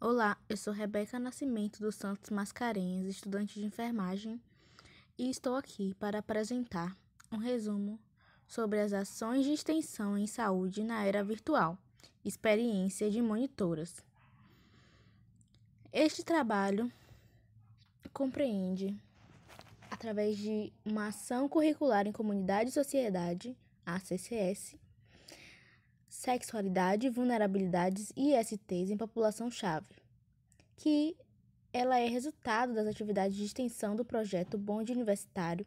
Olá, eu sou Rebeca Nascimento dos Santos Mascarenhas, estudante de enfermagem, e estou aqui para apresentar um resumo sobre as ações de extensão em saúde na era virtual, experiência de monitoras. Este trabalho compreende, através de uma ação curricular em comunidade e sociedade, a CCS, sexualidade, vulnerabilidades e ISTs em população-chave, que ela é resultado das atividades de extensão do projeto Bonde Universitário,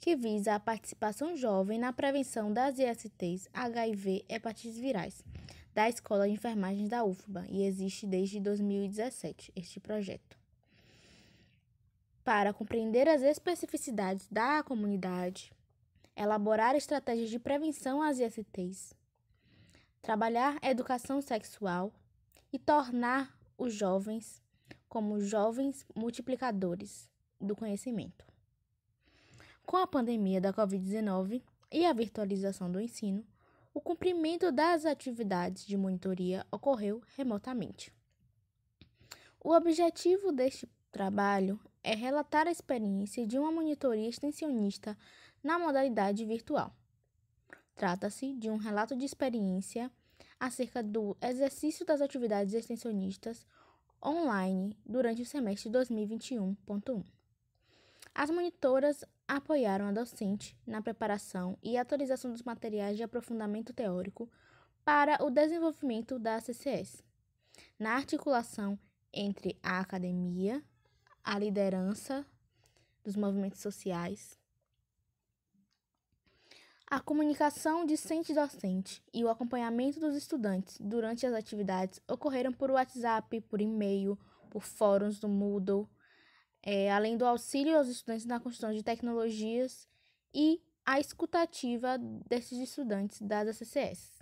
que visa a participação jovem na prevenção das ISTs, HIV e hepatites virais, da Escola de Enfermagem da UFBA, e existe desde 2017 este projeto. Para compreender as especificidades da comunidade, elaborar estratégias de prevenção às ISTs, trabalhar a educação sexual e tornar os jovens como jovens multiplicadores do conhecimento. Com a pandemia da Covid-19 e a virtualização do ensino, o cumprimento das atividades de monitoria ocorreu remotamente. O objetivo deste trabalho é relatar a experiência de uma monitoria extensionista na modalidade virtual. Trata-se de um relato de experiência acerca do exercício das atividades extensionistas online durante o semestre 2021.1. As monitoras apoiaram a docente na preparação e atualização dos materiais de aprofundamento teórico para o desenvolvimento da CCS, na articulação entre a academia, a liderança dos movimentos sociais, a comunicação discente-docente e o acompanhamento dos estudantes durante as atividades ocorreram por WhatsApp, por e-mail, por fóruns do Moodle, é, além do auxílio aos estudantes na construção de tecnologias e a escutativa desses estudantes das ACCS.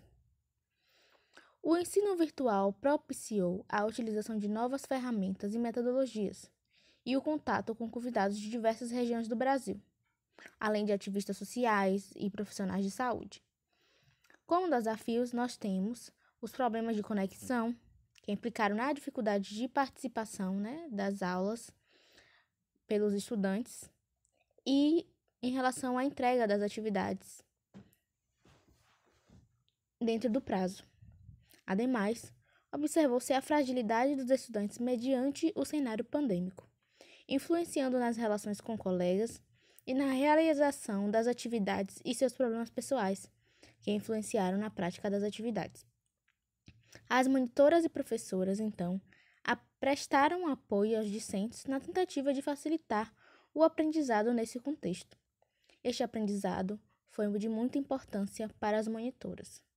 O ensino virtual propiciou a utilização de novas ferramentas e metodologias e o contato com convidados de diversas regiões do Brasil além de ativistas sociais e profissionais de saúde. Como desafios, nós temos os problemas de conexão, que implicaram na dificuldade de participação né, das aulas pelos estudantes, e em relação à entrega das atividades dentro do prazo. Ademais, observou-se a fragilidade dos estudantes mediante o cenário pandêmico, influenciando nas relações com colegas e na realização das atividades e seus problemas pessoais, que influenciaram na prática das atividades. As monitoras e professoras, então, prestaram apoio aos discentes na tentativa de facilitar o aprendizado nesse contexto. Este aprendizado foi de muita importância para as monitoras.